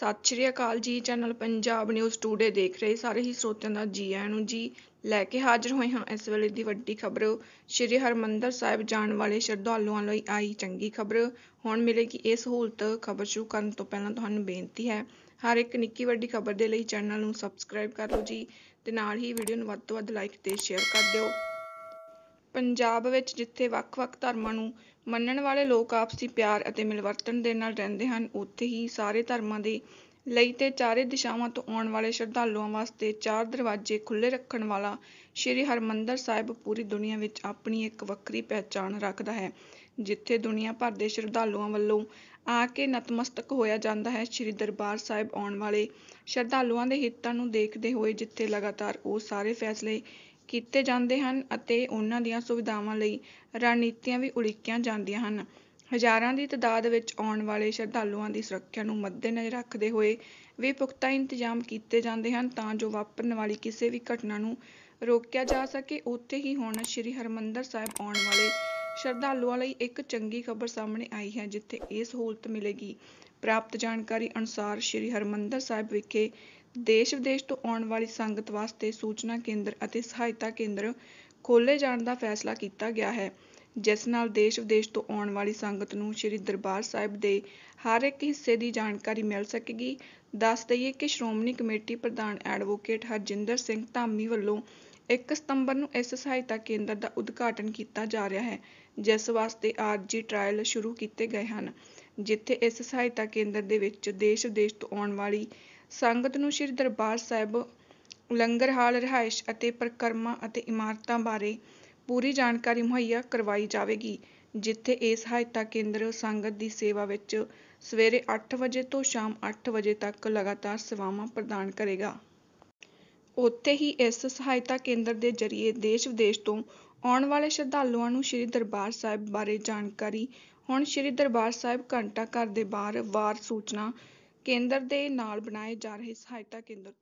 ਸਤਿ ਸ਼੍ਰੀ ਅਕਾਲ ਜੀ channel Punjab news today ਦੇਖ ਰਹੇ ਸਾਰੇ ਹੀ ਸਰੋਤਿਆਂ ਦਾ ਜੀ ਆਇਆਂ ਨੂੰ ਜੀ ਲੈ ਕੇ ਹਾਜ਼ਰ ਹੋਏ ਹਾਂ ਇਸ ਵੇਲੇ ਦੀ ਵੱਡੀ ਖਬਰ ਸ਼੍ਰੀ ਹਰਮੰਦਰ ਸਾਹਿਬ ਜਾਣ ਵਾਲੇ ਸ਼ਰਧਾਲੂਆਂ ਲਈ ਆਈ ਚੰਗੀ ਖਬਰ ਹੁਣ ਮਿਲੇਗੀ ਇਹ ਸਹੂਲਤ ਖਬਰ ਸ਼ੁਰੂ ਕਰਨ ਤੋਂ ਪਹਿਲਾਂ ਤੁਹਾਨੂੰ ਬੇਨਤੀ ਹੈ ਹਰ ਇੱਕ ਨਿੱਕੀ ਵੱਡੀ ਖਬਰ ਦੇ ਲਈ ਚੈਨਲ ਨੂੰ ਸਬਸਕ੍ਰਾਈਬ ਕਰ ਲਓ ਜੀ ਤੇ ਨਾਲ ਹੀ ਵੀਡੀਓ ਨੂੰ ਵੱਧ ਤੋਂ ਵੱਧ ਲਾਈਕ ਤੇ ਸ਼ੇਅਰ ਕਰ ਦਿਓ ਪੰਜਾਬ ਵਿੱਚ ਜਿੱਥੇ ਵੱਖ-ਵੱਖ ਧਰਮਾਂ ਨੂੰ ਮੰਨਣ ਵਾਲੇ ਲੋਕ ਆਪਸੀ ਪਿਆਰ ਅਤੇ ਮਿਲਵਰਤਨ ਦੇ ਨਾਲ ਰਹਿੰਦੇ ਹਨ ਉੱਥੇ ਹੀ ਸਾਰੇ ਧਰਮਾਂ ਦੇ ਲਈ ਤੇ ਚਾਰੇ ਦਿਸ਼ਾਵਾਂ ਤੋਂ ਆਉਣ ਵਾਲੇ ਸ਼ਰਧਾਲੂਆਂ ਵਾਸਤੇ ਚਾਰ ਦਰਵਾਜ਼ੇ ਖੁੱਲੇ ਰੱਖਣ ਵਾਲਾ ਸ਼੍ਰੀ ਹਰਮੰਦਰ ਸਾਹਿਬ ਪੂਰੀ ਦੁਨੀਆ ਵਿੱਚ ਆਪਣੀ ਇੱਕ ਵੱਖਰੀ ਪਹਿਚਾਣ ਰੱਖਦਾ ਹੈ ਜਿੱਥੇ ਦੁਨੀਆ ਭਰ ਦੇ ਸ਼ਰਧਾਲੂਆਂ ਵੱਲੋਂ ਆ ਕੇ ਨਤਮਸਤਕ ਹੋਇਆ ਜਾਂਦਾ ਹੈ ਸ਼੍ਰੀ ਦਰਬਾਰ ਸਾਹਿਬ ਆਉਣ ਵਾਲੇ ਸ਼ਰਧਾਲੂਆਂ ਦੇ ਹਿੱਤਾਂ ਨੂੰ ਦੇਖਦੇ ਹੋਏ ਜਿੱਥੇ ਲਗਾਤਾਰ ਉਹ ਸਾਰੇ ਫੈਸਲੇ ਕੀਤੇ ਜਾਂਦੇ ਹਨ ਅਤੇ ਉਹਨਾਂ ਦੀਆਂ ਸੁਵਿਧਾਵਾਂ ਲਈ ਰਣਨੀਤੀਆਂ ਵੀ ਉਲੀਕੀਆਂ ਜਾਂਦੀਆਂ ਹਨ ਹਜ਼ਾਰਾਂ ਦੀ ਤਾਦਾਦ ਵਿੱਚ ਆਉਣ ਵਾਲੇ ਸ਼ਰਧਾਲੂਆਂ ਦੀ ਸੁਰੱਖਿਆ ਨੂੰ ਮੱਦੇਨਜ਼ਰ ਰੱਖਦੇ ਹੋਏ ਵੀ ਪੁਖਤਾ ਇੰਤਜ਼ਾਮ ਕੀਤੇ ਜਾਂਦੇ ਹਨ ਤਾਂ ਜੋ ਵਾਪਰਨ ਵਾਲੀ ਕਿਸੇ ਵੀ ਘਟਨਾ ਨੂੰ ਰੋਕਿਆ ਜਾ ਸਕੇ ਉੱਥੇ ਹੀ ਹੁਣ ਸ੍ਰੀ ਹਰਮੰਦਰ ਸਾਹਿਬ ਆਉਣ ਵਾਲੇ ਸ਼ਰਧਾਲੂਆਂ ਲਈ ਇੱਕ ਚੰਗੀ ਖਬਰ ਸਾਹਮਣੇ ਆਈ ਹੈ ਜਿੱਥੇ ਇਹ ਸਹੂਲਤ ਮਿਲੇਗੀ ਪ੍ਰਾਪਤ ਜਾਣਕਾਰੀ ਅਨੁਸਾਰ ਸ੍ਰੀ ਹਰਮੰਦਰ ਸਾਹਿਬ ਵਿਖੇ ਦੇਸ਼ ਵਿਦੇਸ਼ ਤੋਂ ਆਉਣ ਵਾਲੀ ਸੰਗਤ ਵਾਸਤੇ ਸੂਚਨਾ ਕੇਂਦਰ ਅਤੇ ਸਹਾਇਤਾ ਕੇਂਦਰ ਖੋਲੇ ਜਾਣ ਦਾ ਫੈਸਲਾ ਕੀਤਾ ਗਿਆ ਹੈ ਜਿਸ ਨਾਲ ਦੇਸ਼ ਵਿਦੇਸ਼ ਤੋਂ ਆਉਣ ਵਾਲੀ ਸੰਗਤ ਨੂੰ ਸ੍ਰੀ ਦਰਬਾਰ ਸਾਹਿਬ ਦੇ ਹਰ ਇੱਕ ਹਿੱਸੇ ਦੀ ਜਾਣਕਾਰੀ ਮਿਲ ਸਕੇਗੀ ਦੱਸ ਦਈਏ ਕਿ ਸ਼੍ਰੋਮਣੀ ਕਮੇਟੀ ਪ੍ਰਧਾਨ ਐਡਵੋਕੇਟ ਹਰਜਿੰਦਰ ਸਿੰਘ ਧਾਮੀ ਵੱਲੋਂ 1 ਸਤੰਬਰ ਨੂੰ ਇਸ ਸਹਾਇਤਾ ਕੇਂਦਰ ਦਾ ਉਦਘਾਟਨ ਕੀਤਾ ਜਾ ਰਿਹਾ ਹੈ ਜਿਸ ਵਾਸਤੇ ਆਰਜੀ ਟ੍ਰਾਇਲ ਸ਼ੁਰੂ ਕੀਤੇ ਗਏ ਹਨ ਜਿੱਥੇ ਇਸ ਸਹਾਇਤਾ ਕੇਂਦਰ ਦੇ ਵਿੱਚ ਦੇਸ਼ ਵਿਦੇਸ਼ ਤੋਂ ਆਉਣ ਵਾਲੀ ਸੰਗਤ ਨੂੰ ਸ਼੍ਰੀ ਦਰਬਾਰ ਸਾਹਿਬ ਲੰਗਰ ਹਾਲ ਰਿਹਾਇਸ਼ ਅਤੇ ਪਰਿਕਰਮਾ ਅਤੇ ਇਮਾਰਤਾਂ ਬਾਰੇ ਪੂਰੀ ਜਾਣਕਾਰੀ ਮੁਹੱਈਆ ਕਰਵਾਈ ਜਾਵੇਗੀ ਜਿੱਥੇ ਇਹ ਸਹਾਇਤਾ ਕੇਂਦਰ ਸੰਗਤ ਦੀ ਸੇਵਾ ਵਿੱਚ ਸਵੇਰੇ 8 ਵਜੇ ਤੋਂ ਸ਼ਾਮ 8 ਵਜੇ ਤੱਕ ਲਗਾਤਾਰ ਸੇਵਾਵਾਂ ਪ੍ਰਦਾਨ ਕਰੇਗਾ ਉੱਥੇ ਹੀ ਇਸ ਸਹਾਇਤਾ ਕੇਂਦਰ ਦੇ ਜ਼ਰੀਏ ਦੇਸ਼ ਵਿਦੇਸ਼ ਤੋਂ ਆਉਣ ਵਾਲੇ ਸ਼ਰਧਾਲੂਆਂ ਨੂੰ ਸ਼੍ਰੀ ਦਰਬਾਰ ਸਾਹਿਬ ਬਾਰੇ ਜਾਣਕਾਰੀ ਹੁਣ ਸ਼੍ਰੀ ਦਰਬਾਰ ਸਾਹਿਬ ਘੰਟਾ ਘਰ ਦੇ ਬਾਹਰ ਵਾਰ ਸੂਚਨਾ ਕੇਂਦਰ ਦੇ ਨਾਲ ਬਣਾਏ ਜਾ ਰਹੇ ਸਹਾਇਤਾ ਕੇਂਦਰ